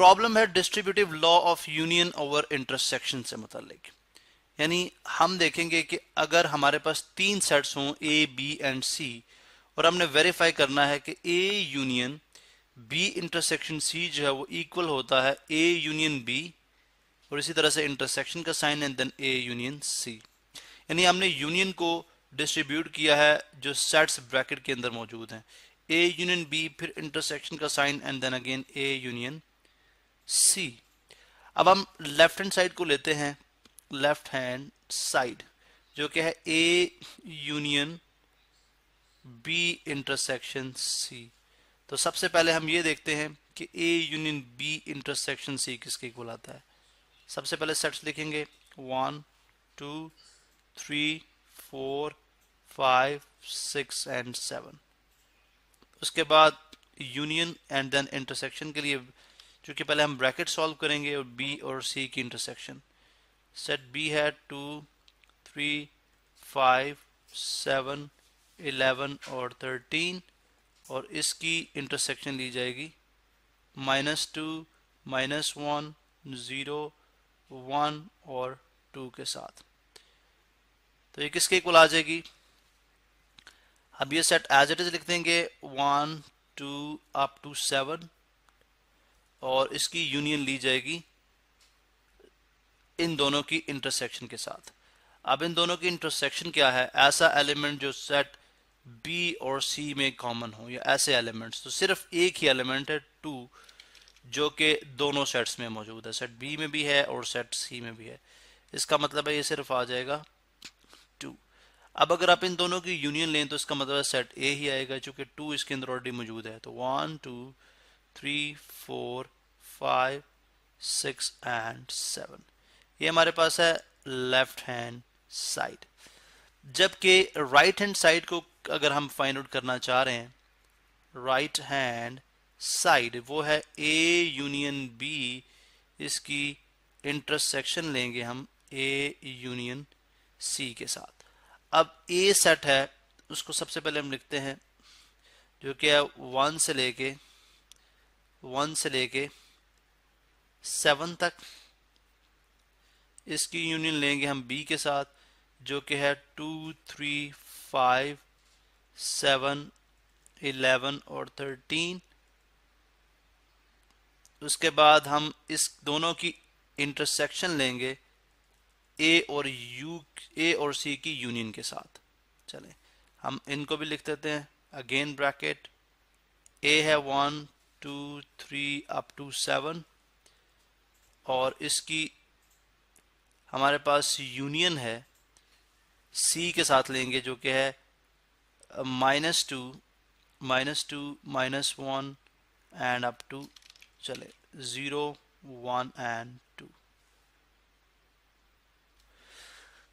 problem है distributive law of union over intersection से मतलब यानी हम देखेंगे कि अगर हमारे पास तीन सेट्स हों ए बी एंड सी और हमने वेरीफाई करना है कि A union B intersection C जो है वो इक्वल होता है ए यूनियन बी और इसी तरह से इंटरसेक्शन का sign and then A union C यानी हमने यूनियन को डिस्ट्रीब्यूट किया है जो सेट्स ब्रैकेट के अंदर मौजूद हैं ए यूनियन बी फिर इंटरसेक्शन का sign and then again A union C अब हम लेफ्ट हैंड साइड को लेते हैं लेफ्ट हैंड साइड जो कि है A union B intersection C तो सबसे पहले हम ये देखते हैं कि A union B intersection C किसके इक्वल आता है सबसे पहले सेट्स लिखेंगे one two three four five six and seven उसके बाद यूनियन एंड देन इंटरसेक्शन के लिए क्योंकि पहले हम ब्रैकेट सॉल्व करेंगे और बी और सी की इंटरसेक्शन सेट बी है two three five seven eleven और थर्टीन और इसकी इंटरसेक्शन ली जाएगी minus two minus one zero one और टू के साथ तो ये किसके इक्वल आ जाएगी अब ये सेट एज इट इज लिख देंगे one two up to seven और इसकी यूनियन ली जाएगी इन दोनों की इंटरसेक्शन के साथ अब इन दोनों की इंटरसेक्शन क्या है ऐसा एलिमेंट जो सेट बी और सी में कॉमन हो या ऐसे एलिमेंट्स तो सिर्फ एक ही एलिमेंट है टू जो कि दोनों सेट्स में मौजूद है सेट बी में भी है और सेट सी में भी है इसका मतलब है ये सिर्फ आ जाएगा टू अब अगर आप इन दोनों की यूनियन लें तो इसका मतलब है सेट ए ही आएगा चूंकि टू इसके अंदर ऑलरेडी मौजूद है तो one two three four five six and seven ये हमारे पास है लेफ्ट हैंड साइड जबकि राइट हैंड साइड को अगर हम फाइंड आउट करना चाह रहे हैं राइट हैंड साइड वो है ए यूनियन बी इसकी इंटरसेक्शन लेंगे हम ए यूनियन सी के साथ अब ए सेट है उसको सबसे पहले हम लिखते हैं जो कि है वन से लेके वन से लेके सेवन तक इसकी यूनियन लेंगे हम बी के साथ जो कि है two three five seven eleven और थर्टीन उसके बाद हम इस दोनों की इंटरसेक्शन लेंगे ए और यू ए और सी की यूनियन के साथ चलें हम इनको भी लिख देते हैं अगेन ब्रैकेट ए है one two three up to seven और इसकी हमारे पास यूनियन है सी के साथ लेंगे जो कि है minus two minus two minus one and up to चले ज़ीरो वन एंड टू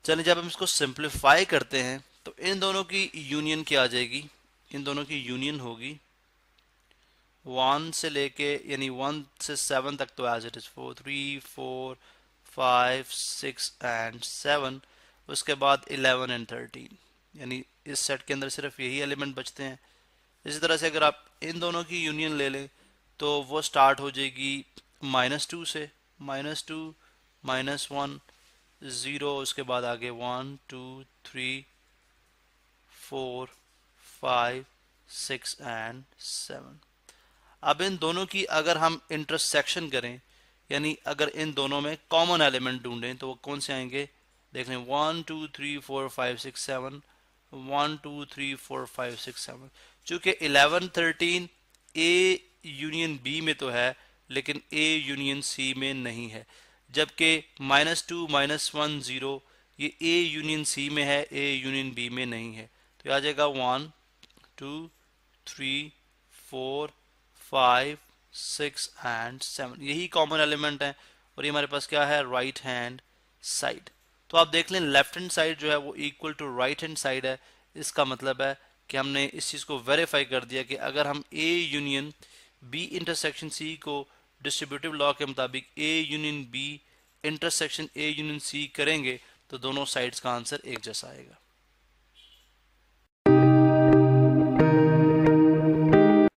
चले जब हम इसको सिंप्लीफाई करते हैं तो इन दोनों की यूनियन क्या आ जाएगी इन दोनों की यूनियन होगी वन से लेके यानी वन से सेवन तक तो as it is four three four five six and seven उसके बाद इलेवन एंड थर्टीन यानी इस सेट के अंदर सिर्फ यही एलिमेंट बचते हैं इसी तरह से अगर आप इन दोनों की यूनियन ले लें तो वो स्टार्ट हो जाएगी माइनस टू से minus two minus one zero उसके बाद आगे one two three four five six and seven अब इन दोनों की अगर हम इंटरसेक्शन करें यानी अगर इन दोनों में कॉमन एलिमेंट ढूंढें तो वो कौन से आएंगे देख लें one two three four five six seven one two three four five six seven चूँकि eleven thirteen A union B में तो है लेकिन ए यूनियन सी में नहीं है जबकि minus two minus one zero ये ए यूनियन सी में है ए यूनियन बी में नहीं है तो आ जाएगा one two three four five six and seven यही कॉमन एलिमेंट है और ये हमारे पास क्या है राइट हैंड साइड तो आप देख लें लेफ्ट हैंड साइड जो है वो equal to right hand side है इसका मतलब है कि हमने इस चीज़ को वेरीफाई कर दिया कि अगर हम A union B intersection C को डिस्ट्रीब्यूटिव लॉ के मुताबिक A union B intersection A union C करेंगे तो दोनों साइड्स का आंसर एक जैसा आएगा